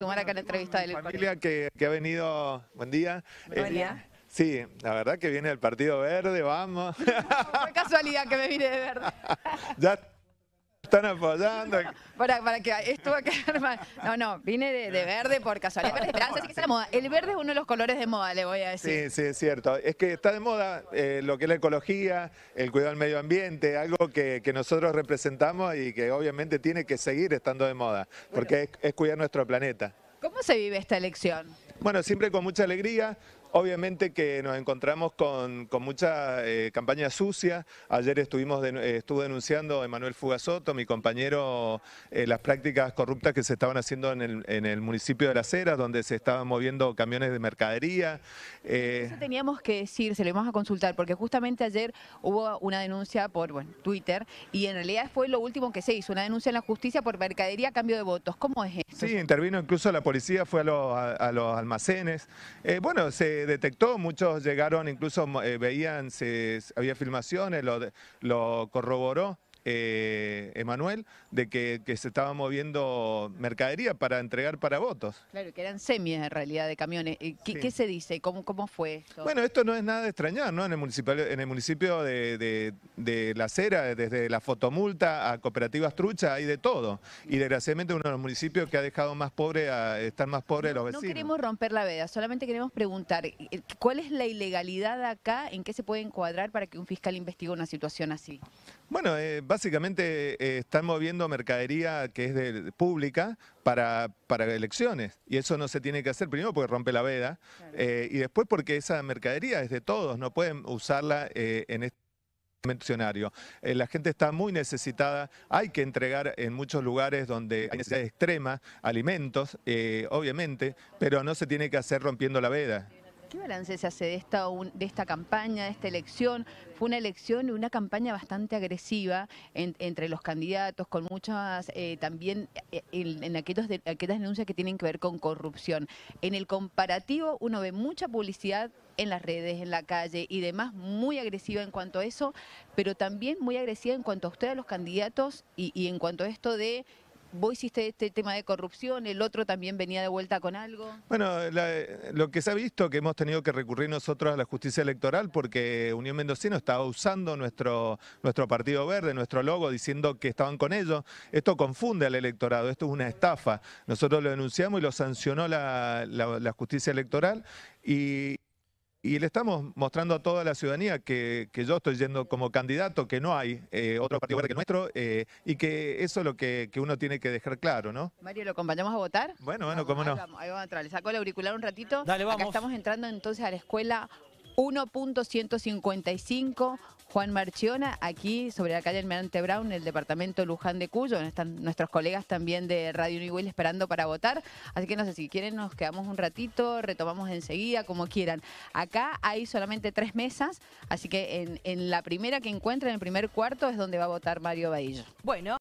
sumar la entrevista del familia que, ha venido, buen día. Buen eh, día. sí, la verdad que viene del Partido Verde, vamos. Fue casualidad que me vine de verde. ya están apoyando. Para, que esto va a quedar mal. No, no, vine de, verde por casualidad. El verde es uno de los colores de moda, le voy a decir. Sí, sí, es cierto. Es que está de moda eh, lo que es la ecología, el cuidado del medio ambiente, algo que, nosotros representamos y que obviamente tiene que seguir estando de moda, porque es cuidar nuestro planeta. ¿Cómo se vive esta elección? Bueno, siempre con mucha alegría, Obviamente que nos encontramos con, mucha eh, campaña sucia. Ayer estuvimos estuvo denunciando Emanuel Fugasoto, mi compañero, eh, las prácticas corruptas que se estaban haciendo en el, en el, municipio de Las Heras, donde se estaban moviendo camiones de mercadería. Eh. Eso teníamos que decir, se lo vamos a consultar, porque justamente ayer hubo una denuncia por Twitter y en realidad fue lo último que se hizo, una denuncia en la justicia por mercadería a cambio de votos. ¿Cómo es eso? Sí, intervino incluso la policía, fue a los, a los almacenes. bueno, se eh, detectó, muchos llegaron, incluso eh, veían, si había filmaciones, lo, lo corroboró. Eh, Emanuel, de que, se estaba moviendo mercadería para entregar para votos. Claro, que eran semis en realidad de camiones. Eh, ¿Qué, se dice? ¿Cómo, ¿Cómo fue esto? Bueno, esto no es nada de extrañar, ¿no? En el, municipio, en el municipio de, La Cera, desde la fotomulta a cooperativas trucha, hay de todo. Y desgraciadamente uno de los municipios que ha dejado más pobre, a, estar más pobre a los vecinos. No queremos romper la veda, solamente queremos preguntar, eh, ¿cuál es la ilegalidad acá? ¿En qué se puede encuadrar para que un fiscal investigue una situación así? Bueno, eh, básicamente eh, están moviendo mercadería que es de, pública para, para, elecciones y eso no se tiene que hacer primero porque rompe la veda eh, y después porque esa mercadería es de todos, no pueden usarla en este mencionario. la gente está muy necesitada, hay que entregar en muchos lugares donde hay necesidad extrema alimentos, obviamente, pero no se tiene que hacer rompiendo la veda. ¿Qué balance se hace de esta, de esta campaña, de esta elección? Fue una elección, y una campaña bastante agresiva entre los candidatos, con muchas eh, también eh, en, aquellas denuncias que tienen que ver con corrupción. En el comparativo uno ve mucha publicidad en las redes, en la calle y demás, muy agresiva en cuanto a eso, pero también muy agresiva en cuanto a ustedes, los candidatos, y en cuanto a esto de vos hiciste este tema de corrupción, el otro también venía de vuelta con algo. Bueno, lo que se ha visto que hemos tenido que recurrir nosotros a la justicia electoral porque Unión Mendocino estaba usando nuestro, nuestro partido verde, nuestro logo, diciendo que estaban con ellos. Esto confunde al electorado, esto es una estafa. Nosotros lo denunciamos y lo sancionó la, la justicia electoral y... Y le estamos mostrando a toda la ciudadanía que, yo estoy yendo como candidato, que no hay eh, otro partido que nuestro, eh, y que eso es lo que, uno tiene que dejar claro, ¿no? Mario, ¿lo acompañamos a votar? Bueno, bueno, cómo no. Ahí vamos, a entrar. Le sacó el auricular un ratito. Dale, vamos. estamos entrando entonces a la escuela 1.155. Juan Marchiona, aquí sobre la calle Almirante Brown, en el departamento Luján de Cuyo, donde están nuestros colegas también de Radio Newell esperando para votar. Así que no sé si quieren, nos quedamos un ratito, retomamos enseguida, como quieran. Acá hay solamente tres mesas, así que en, la primera que encuentren, en el primer cuarto, es donde va a votar Mario Bahillo. Bueno.